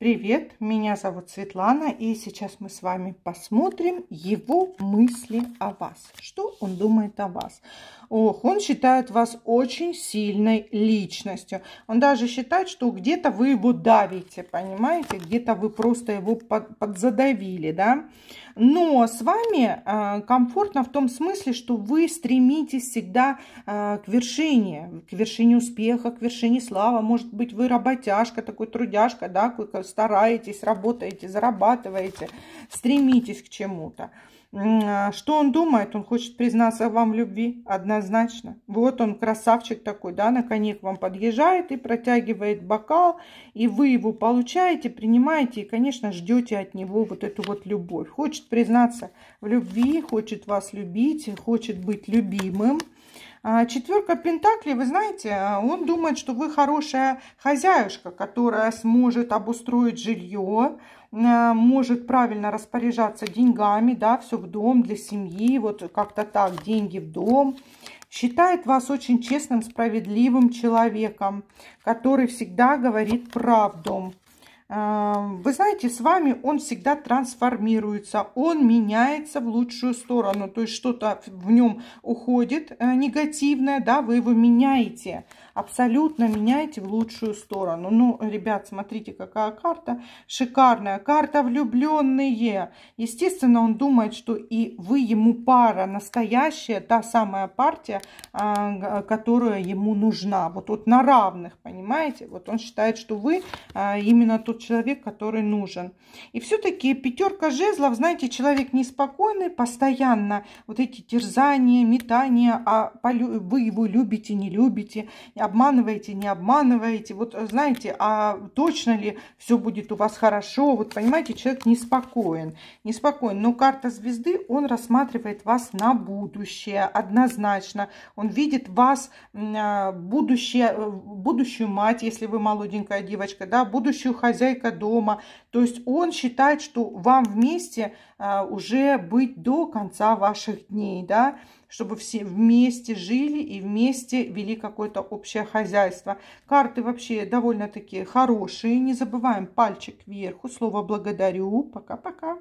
Привет, меня зовут Светлана, и сейчас мы с вами посмотрим его мысли о вас. Что он думает о вас? Ох, он считает вас очень сильной личностью. Он даже считает, что где-то вы его давите, понимаете? Где-то вы просто его под, подзадавили, да? Но с вами э, комфортно в том смысле, что вы стремитесь всегда э, к вершине, к вершине успеха, к вершине славы. Может быть, вы работяжка, такой трудяшка, да, стараетесь, работаете, зарабатываете, стремитесь к чему-то. А, что он думает? Он хочет признаться вам в любви однозначно. Вот он, красавчик такой, да, на коне к вам подъезжает и протягивает бокал, и вы его получаете, принимаете и, конечно, ждете от него вот эту вот любовь. Хочет признаться в любви, хочет вас любить, хочет быть любимым. А, четверка Пентаклей, вы знаете, а, он думает, что вы хорошая хозяюшка, которая сможет обустроить жилье, а, может правильно распоряжаться деньгами, да, все в дом для семьи, вот как-то так, деньги в дом. Считает вас очень честным, справедливым человеком, который всегда говорит правду. Эм, вы знаете, с вами он всегда трансформируется, он меняется в лучшую сторону, то есть что-то в нем уходит э, негативное, да, вы его меняете, абсолютно меняете в лучшую сторону. Ну, ребят, смотрите, какая карта, шикарная карта влюбленные. Естественно, он думает, что и вы ему пара, настоящая, та самая партия, а, которая ему нужна, вот, вот на равных, понимаете, вот он считает, что вы а, именно тот человек, который нужен. И все-таки пятерка жезлов, знаете, человек неспокойный, постоянно вот эти терзания, метания, а вы его любите, не любите, обманываете, не обманываете. Вот знаете, а точно ли все будет у вас хорошо? Вот понимаете, человек неспокоен, неспокоен. Но карта звезды, он рассматривает вас на будущее однозначно. Он видит вас а, будущее, э, будущую мать, если вы молоденькая девочка, да, будущую хозяйку хозяйка дома. То есть он считает, что вам вместе а, уже быть до конца ваших дней, да, чтобы все вместе жили и вместе вели какое-то общее хозяйство. Карты вообще довольно-таки хорошие. Не забываем пальчик вверху. Слово благодарю. Пока-пока.